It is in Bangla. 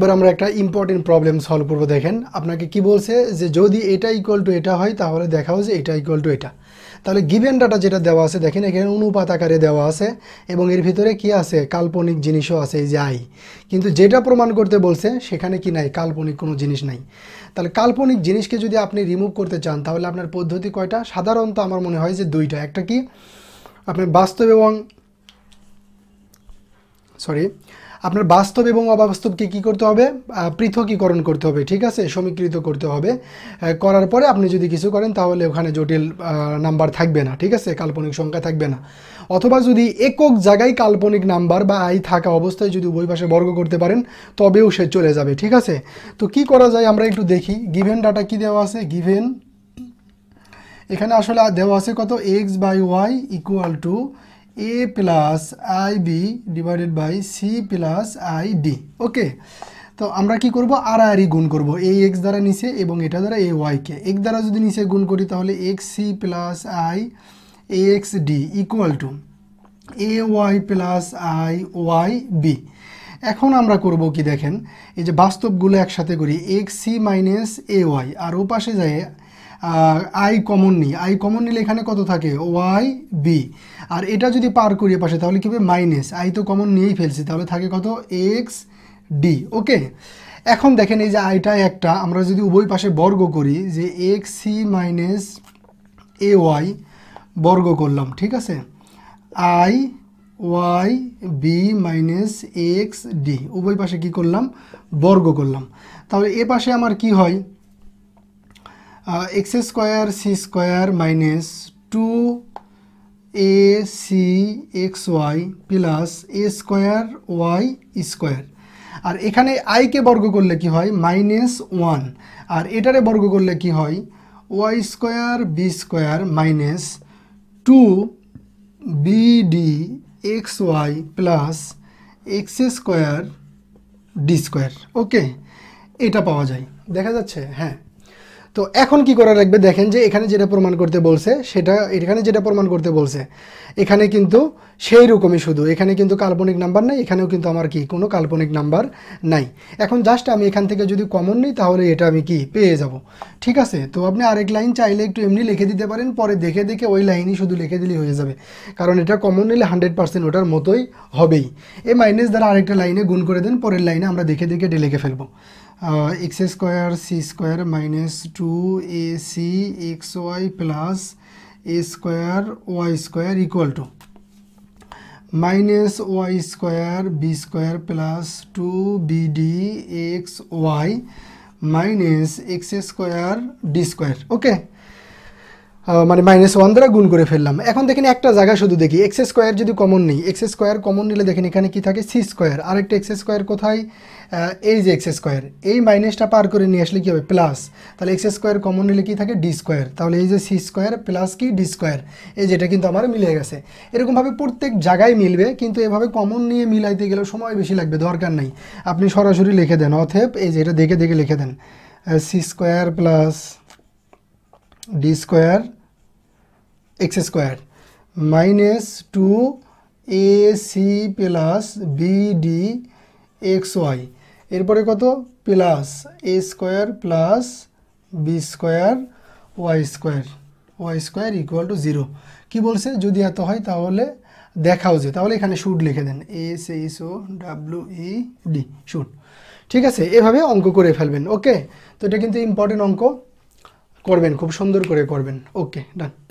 এবার আমরা একটা ইম্পর্টেন্ট প্রবলেম সলভ করবো দেখেন আপনাকে কি বলছে যে যদি এটা ইকুয়াল টু এটা হয় তাহলে দেখাও যে এটা ইকুয়াল টু এটা তাহলে গিভেন ডাটা যেটা দেওয়া আছে দেখেন এখানে অনুপাত আকারে দেওয়া আছে এবং এর ভিতরে কি আছে কাল্পনিক জিনিসও আছে এই যে আই কিন্তু যেটা প্রমাণ করতে বলছে সেখানে কি নাই কাল্পনিক কোনো জিনিস নাই তাহলে কাল্পনিক জিনিসকে যদি আপনি রিমুভ করতে চান তাহলে আপনার পদ্ধতি কয়টা সাধারণত আমার মনে হয় যে দুইটা একটা কি আপনার বাস্তব এবং সরি আপনার বাস্তব এবং অবাস্তবকে কী করতে হবে পৃথকীকরণ করতে হবে ঠিক আছে সমীকৃত করতে হবে করার পরে আপনি যদি কিছু করেন তাহলে ওখানে জটিল নাম্বার থাকবে না ঠিক আছে কাল্পনিক সংখ্যা থাকবে না অথবা যদি একক জায়গায় কাল্পনিক নাম্বার বা আই থাকা অবস্থায় যদি উভয় পাশে বর্গ করতে পারেন তবেও সে চলে যাবে ঠিক আছে তো কি করা যায় আমরা একটু দেখি গিভেন ডাটা কি দেওয়া আছে গিভেন এখানে আসলে দেওয়া আছে কত x by y equal to a plus i b divided by c plus i d okay তো আমরা কি করব আর আরই e গুণ করব এ এক্স দ্বারা নিচে এবং এটা দ্বারা এ ওয়াইকে এক দ্বারা যদি নিচে গুণ করি তাহলে x c plus i x d equal to a y plus i y b এখন আমরা করব কি দেখেন এই যে বাস্তবগুলো একসাথে করি x c minus a y আর ও পাশে যায় আই কমন নিই আই কমন নিলে এখানে কত থাকে ওয়াই বি আর এটা যদি পার করিয়ে পাশে তাহলে কি হবে মাইনাস আই তো কমন নিয়েই ফেলছি তাহলে থাকে কত এক্স ডি ওকে এখন দেখেন এই যে আইটা একটা আমরা যদি উভয় পাশে বর্গ করি যে x c minus a y বর্গ করলাম ঠিক আছে i y b minus x d উভয় পাশে কি করলাম বর্গ করলাম তাহলে এ পাশে আমার কি হয় x square c square minus two a c x y plus a square y square আর এখানে আইকে বর্গ করলে কি হয় মাইনাস ওয়ান আর এটারে বর্গ করলে কি হয় y square b square minus two b d x y plus x square d square okay এটা পাওয়া যায় দেখা যাচ্ছে হ্যাঁ তো এখন কি করা লাগবে দেখেন যে এখানে যেটা প্রমাণ করতে বলছে সেটা এখানে যেটা প্রমাণ করতে বলছে এখানে কিন্তু সেই রকমই শুধু এখানে কিন্তু কাল্পনিক নাম্বার নাই এখানেও কিন্তু আমার কি কোনো কাল্পনিক নাম্বার নাই এখন জাস্ট আমি এখান থেকে যদি কমন নিই তাহলে এটা আমি কি পেয়ে যাব ঠিক আছে তো আপনি আরেক লাইন চাইলে একটু এমনি লিখে দিতে পারেন পরে দেখে দেখে ওই লাইনই শুধু লিখে দিলেই হয়ে যাবে কারণ এটা কমন নিলে হান্ড্রেড পার্সেন্ট ওটার মতোই হবেই এ মাইনাস দ্বারা আরেকটা লাইনে গুণ করে দেন পরের লাইনে আমরা দেখে দেখে এটা লিখে ফেলবো uh, x square c square minus c x y plus a square y square equal to minus y square b square plus d x y minus x square d square okay মানে মাইনাস ওয়ান দ্বারা গুণ করে ফেললাম এখন দেখেন একটা জায়গা শুধু দেখি এক্স স্কোয়ার যদি কমন নেই এক্স স্কোয়ার কমন নিলে দেখেন এখানে কি থাকে সি স্কোয়ার আরেকটা এক্স স্কোয়ার কোথায় এই যে এক্স স্কোয়ার এই মাইনাসটা পার করে নিয়ে আসলে কী হবে প্লাস তাহলে এক্স স্কোয়ার কমন নিলে কি থাকে ডি স্কোয়ার তাহলে এই যে সি স্কোয়ার প্লাস কি ডি স্কোয়ার এই যেটা কিন্তু আমার মিলে গেছে এরকমভাবে প্রত্যেক জায়গায় মিলবে কিন্তু এভাবে কমন নিয়ে মিলাইতে গেলে সময় বেশি লাগবে দরকার নেই আপনি সরাসরি লিখে দেন অথেব এই যে এটা দেখে দেখে লিখে দেন c square plus d square x square minus two a c plus b d x y এরপরে কত plus a square plus b square y square y square equal to zero কী বলছে যদি এত হয় তাহলে দেখাও যে তাহলে এখানে শুট লিখে দেন S S O W E D shoot ঠিক আছে এভাবে অঙ্ক করে ফেলবেন ওকে তো এটা কিন্তু ইম্পর্টেন্ট অঙ্ক করবেন খুব সুন্দর করে করবেন ওকে ডান